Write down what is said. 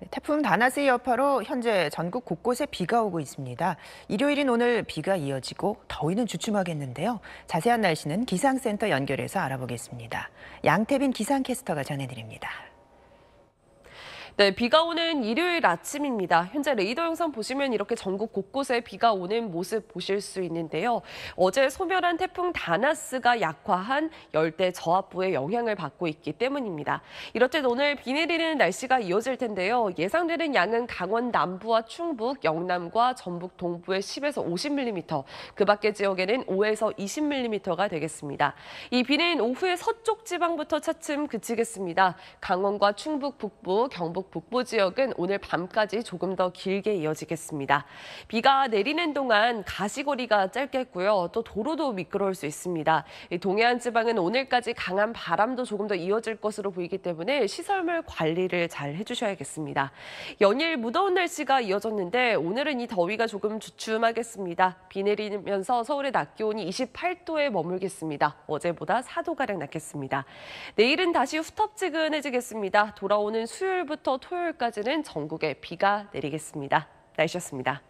네, 태풍 다나스의 여파로 현재 전국 곳곳에 비가 오고 있습니다. 일요일인 오늘 비가 이어지고 더위는 주춤하겠는데요. 자세한 날씨는 기상센터 연결해서 알아보겠습니다. 양태빈 기상캐스터가 전해드립니다. 네, 비가 오는 일요일 아침입니다. 현재 레이더 영상 보시면 이렇게 전국 곳곳에 비가 오는 모습 보실 수 있는데요. 어제 소멸한 태풍 다나스가 약화한 열대 저압부의 영향을 받고 있기 때문입니다. 이렇듯 오늘 비 내리는 날씨가 이어질 텐데요. 예상되는 양은 강원 남부와 충북, 영남과 전북 동부의 10에서 50mm, 그 밖의 지역에는 5에서 20mm가 되겠습니다. 이 비는 오후에 서쪽 지방부터 차츰 그치겠습니다. 강원과 충북 북부, 경북 북 북부 지역은 오늘 밤까지 조금 더 길게 이어지겠습니다. 비가 내리는 동안 가시거리가 짧겠고요. 또 도로도 미끄러울 수 있습니다. 동해안 지방은 오늘까지 강한 바람도 조금 더 이어질 것으로 보이기 때문에 시설물 관리를 잘 해주셔야겠습니다. 연일 무더운 날씨가 이어졌는데 오늘은 이 더위가 조금 주춤하겠습니다. 비 내리면서 서울의 낮 기온이 28도에 머물겠습니다. 어제보다 4도가량 낮겠습니다. 내일은 다시 후텁지근해지겠습니다. 돌아오는 수요일부터 토요일까지는 전국에 비가 내리겠습니다. 날씨였습니다.